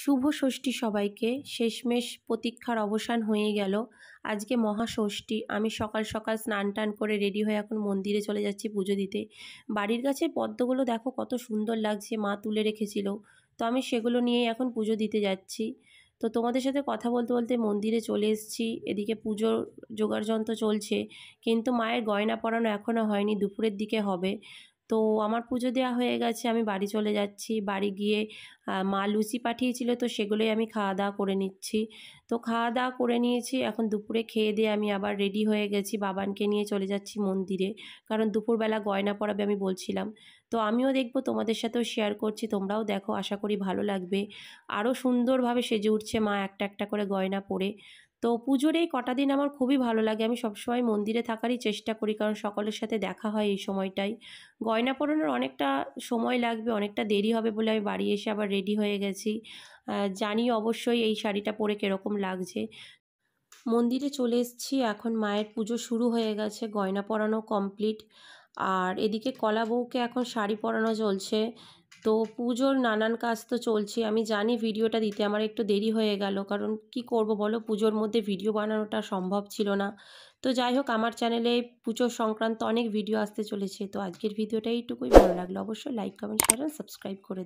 শুভ ষষ্ঠী সবাইকে শেষমেশ প্রতীক্ষার অবসান হয়ে গেল আজকে মহাষষ্ঠী আমি সকাল সকাল স্নান টান করে রেডি হয়ে এখন মন্দিরে চলে যাচ্ছি পুজো দিতে বাড়ির কাছে পদ্মগুলো দেখো কত সুন্দর লাগছে মা তুলে রেখেছিল তো আমি সেগুলো নিয়েই এখন পুজো দিতে যাচ্ছি তো তোমাদের সাথে কথা বলতে বলতে মন্দিরে চলে এসেছি এদিকে পুজোর জোগাড়যন্ত্র চলছে কিন্তু মায়ের গয়না পরানো এখনও হয়নি দুপুরের দিকে হবে তো আমার পুজো দেওয়া হয়ে গেছে আমি বাড়ি চলে যাচ্ছি বাড়ি গিয়ে মা লুচি পাঠিয়েছিল তো সেগুলোই আমি খাওয়া দাওয়া করে নিচ্ছি তো খাওয়া দাওয়া করে নিয়েছি এখন দুপুরে খেয়ে দিয়ে আমি আবার রেডি হয়ে গেছি বাবানকে নিয়ে চলে যাচ্ছি মন্দিরে কারণ দুপুরবেলা গয়না পরাবে আমি বলছিলাম তো আমিও দেখবো তোমাদের সাথেও শেয়ার করছি তোমরাও দেখো আশা করি ভালো লাগবে আরও সুন্দরভাবে সেজে উঠছে মা একটা একটা করে গয়না পরে তো পুজোর এই কটা দিন আমার খুবই ভালো লাগে আমি সবসময় মন্দিরে থাকারই চেষ্টা করি কারণ সকলের সাথে দেখা হয় এই সময়টাই গয়না পরানোর অনেকটা সময় লাগবে অনেকটা দেরি হবে বলে আমি বাড়ি এসে আবার রেডি হয়ে গেছি জানি অবশ্যই এই শাড়িটা পরে কীরকম লাগছে মন্দিরে চলে এসেছি এখন মায়ের পুজো শুরু হয়ে গেছে গয়না পরানো কমপ্লিট আর এদিকে কলা বউকে এখন শাড়ি পরানো চলছে তো পুজোর নানান কাজ তো চলছে আমি জানি ভিডিওটা দিতে আমার একটু দেরি হয়ে গেল কারণ কি করব বলো পুজোর মধ্যে ভিডিও বানানোটা সম্ভব ছিল না তো যাই হোক আমার চ্যানেলে পুজোর সংক্রান্ত অনেক ভিডিও আসতে চলেছে তো আজকের ভিডিওটা এইটুকুই ভালো লাগলো অবশ্যই লাইক কমেন্ট শেয়ার সাবস্ক্রাইব করে